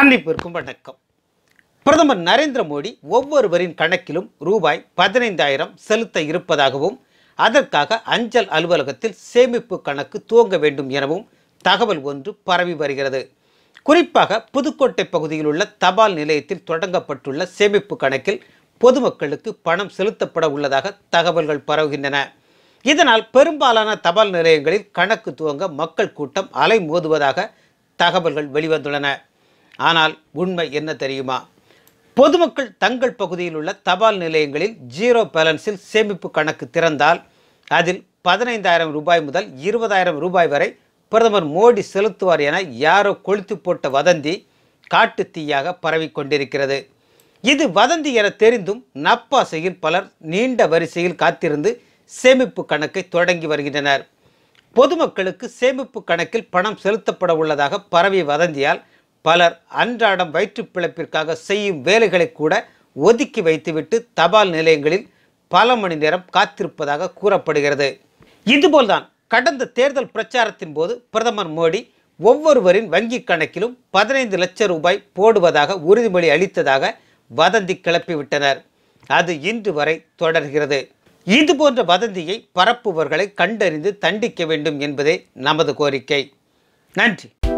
மாநிலப்பிற்கும் வணக்கம் பிரதமர் நரேந்திர மோடி ஒவ்வொருவரின் கணக்கிலும் ரூபாய் பதினைந்தாயிரம் செலுத்த இருப்பதாகவும் அதற்காக அஞ்சல் அலுவலகத்தில் சேமிப்பு கணக்கு துவங்க வேண்டும் எனவும் தகவல் ஒன்று பரவி வருகிறது குறிப்பாக புதுக்கோட்டை பகுதியில் உள்ள தபால் நிலையத்தில் தொடங்கப்பட்டுள்ள சேமிப்பு கணக்கில் பொதுமக்களுக்கு பணம் செலுத்தப்பட உள்ளதாக தகவல்கள் பரவுகின்றன இதனால் பெரும்பாலான தபால் நிலையங்களில் கணக்கு துவங்க மக்கள் கூட்டம் அலைமோதுவதாக தகவல்கள் வெளிவந்துள்ளன ஆனால் உண்மை என்ன தெரியுமா பொதுமக்கள் தங்கள் பகுதியில் உள்ள தபால் நிலையங்களில் ஜீரோ பேலன்ஸில் சேமிப்பு கணக்கு திறந்தால் அதில் பதினைந்தாயிரம் ரூபாய் முதல் இருபதாயிரம் ரூபாய் வரை பிரதமர் மோடி செலுத்துவார் என யாரோ கொளுத்து போட்ட வதந்தி காட்டு தீயாக பரவிக்கொண்டிருக்கிறது இது வதந்தி என தெரிந்தும் நப்பாசையில் பலர் நீண்ட வரிசையில் காத்திருந்து சேமிப்பு கணக்கை தொடங்கி வருகின்றனர் பொதுமக்களுக்கு சேமிப்பு கணக்கில் பணம் செலுத்தப்பட உள்ளதாக பரவி வதந்தியால் பலர் அன்றாடம் வயிற்றுப்பிழப்பிற்காக செய்யும் வேலைகளை கூட ஒதுக்கி வைத்துவிட்டு தபால் நிலையங்களில் பல மணி நேரம் காத்திருப்பதாக கூறப்படுகிறது இதுபோல்தான் கடந்த தேர்தல் பிரச்சாரத்தின் போது பிரதமர் மோடி ஒவ்வொருவரின் வங்கி கணக்கிலும் பதினைந்து லட்சம் ரூபாய் போடுவதாக உறுதிமொழி அளித்ததாக வதந்தி கிளப்பிவிட்டனர் அது இன்று வரை தொடர்கிறது இது போன்ற வதந்தியை பரப்புவர்களை கண்டறிந்து தண்டிக்க வேண்டும் என்பதே நமது கோரிக்கை நன்றி